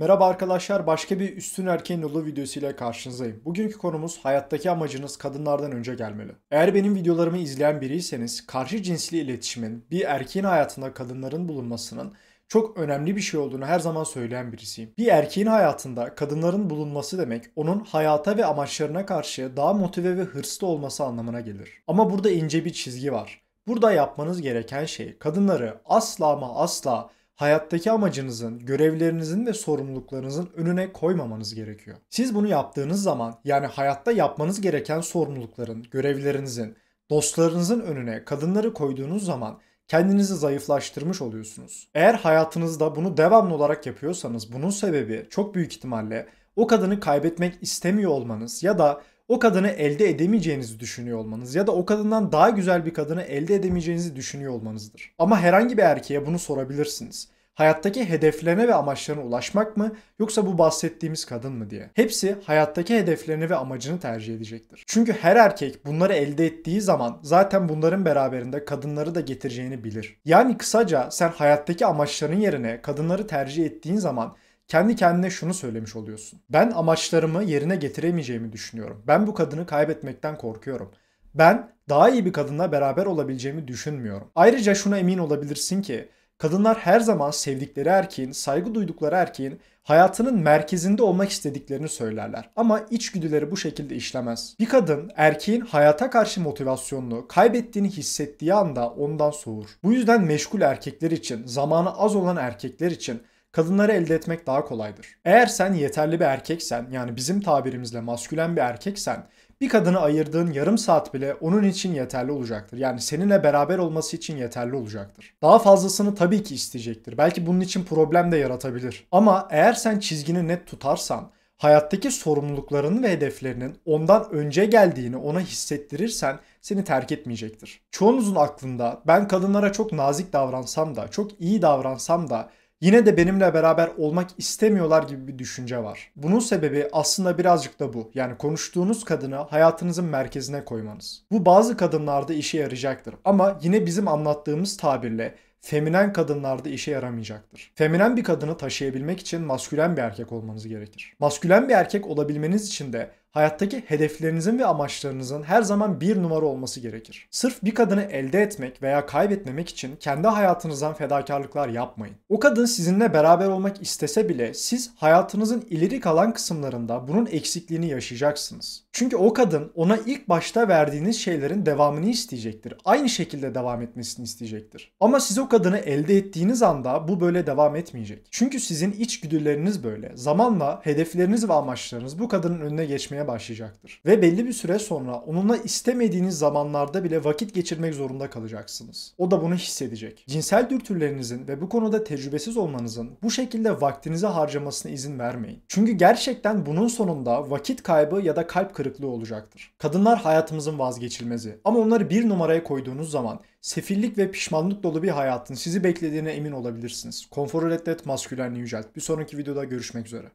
Merhaba arkadaşlar, başka bir Üstün Erkeğin Yolu videosuyla karşınızdayım. Bugünkü konumuz hayattaki amacınız kadınlardan önce gelmeli. Eğer benim videolarımı izleyen biriyseniz, karşı cinsli iletişimin bir erkeğin hayatında kadınların bulunmasının çok önemli bir şey olduğunu her zaman söyleyen birisiyim. Bir erkeğin hayatında kadınların bulunması demek onun hayata ve amaçlarına karşı daha motive ve hırslı olması anlamına gelir. Ama burada ince bir çizgi var. Burada yapmanız gereken şey kadınları asla ama asla hayattaki amacınızın, görevlerinizin ve sorumluluklarınızın önüne koymamanız gerekiyor. Siz bunu yaptığınız zaman yani hayatta yapmanız gereken sorumlulukların, görevlerinizin, dostlarınızın önüne kadınları koyduğunuz zaman kendinizi zayıflaştırmış oluyorsunuz. Eğer hayatınızda bunu devamlı olarak yapıyorsanız bunun sebebi çok büyük ihtimalle o kadını kaybetmek istemiyor olmanız ya da o kadını elde edemeyeceğinizi düşünüyor olmanız ya da o kadından daha güzel bir kadını elde edemeyeceğinizi düşünüyor olmanızdır. Ama herhangi bir erkeğe bunu sorabilirsiniz. Hayattaki hedeflerine ve amaçlarına ulaşmak mı yoksa bu bahsettiğimiz kadın mı diye. Hepsi hayattaki hedeflerini ve amacını tercih edecektir. Çünkü her erkek bunları elde ettiği zaman zaten bunların beraberinde kadınları da getireceğini bilir. Yani kısaca sen hayattaki amaçların yerine kadınları tercih ettiğin zaman kendi kendine şunu söylemiş oluyorsun. Ben amaçlarımı yerine getiremeyeceğimi düşünüyorum. Ben bu kadını kaybetmekten korkuyorum. Ben daha iyi bir kadınla beraber olabileceğimi düşünmüyorum. Ayrıca şuna emin olabilirsin ki kadınlar her zaman sevdikleri erkeğin, saygı duydukları erkeğin hayatının merkezinde olmak istediklerini söylerler. Ama içgüdüleri bu şekilde işlemez. Bir kadın erkeğin hayata karşı motivasyonunu kaybettiğini hissettiği anda ondan soğur. Bu yüzden meşgul erkekler için, zamanı az olan erkekler için kadınları elde etmek daha kolaydır. Eğer sen yeterli bir erkeksen yani bizim tabirimizle maskülen bir erkeksen bir kadını ayırdığın yarım saat bile onun için yeterli olacaktır. Yani seninle beraber olması için yeterli olacaktır. Daha fazlasını tabii ki isteyecektir. Belki bunun için problem de yaratabilir. Ama eğer sen çizgini net tutarsan, hayattaki sorumlulukların ve hedeflerinin ondan önce geldiğini ona hissettirirsen seni terk etmeyecektir. Çoğunuzun aklında ben kadınlara çok nazik davransam da, çok iyi davransam da yine de benimle beraber olmak istemiyorlar gibi bir düşünce var. Bunun sebebi aslında birazcık da bu. Yani konuştuğunuz kadını hayatınızın merkezine koymanız. Bu bazı kadınlarda işe yarayacaktır ama yine bizim anlattığımız tabirle feminen kadınlarda işe yaramayacaktır. Feminen bir kadını taşıyabilmek için maskülen bir erkek olmanız gerekir. Maskülen bir erkek olabilmeniz için de hayattaki hedeflerinizin ve amaçlarınızın her zaman bir numara olması gerekir. Sırf bir kadını elde etmek veya kaybetmemek için kendi hayatınızdan fedakarlıklar yapmayın. O kadın sizinle beraber olmak istese bile siz hayatınızın ileri kalan kısımlarında bunun eksikliğini yaşayacaksınız. Çünkü o kadın ona ilk başta verdiğiniz şeylerin devamını isteyecektir. Aynı şekilde devam etmesini isteyecektir. Ama siz o kadını elde ettiğiniz anda bu böyle devam etmeyecek. Çünkü sizin içgüdüleriniz böyle. Zamanla hedefleriniz ve amaçlarınız bu kadının önüne geçmeye etmeye başlayacaktır. Ve belli bir süre sonra onunla istemediğiniz zamanlarda bile vakit geçirmek zorunda kalacaksınız. O da bunu hissedecek. Cinsel dürtülerinizin ve bu konuda tecrübesiz olmanızın bu şekilde vaktinizi harcamasına izin vermeyin. Çünkü gerçekten bunun sonunda vakit kaybı ya da kalp kırıklığı olacaktır. Kadınlar hayatımızın vazgeçilmezi. Ama onları bir numaraya koyduğunuz zaman sefillik ve pişmanlık dolu bir hayatın sizi beklediğine emin olabilirsiniz. Konforu reddet, maskülenliği yücelt. Bir sonraki videoda görüşmek üzere.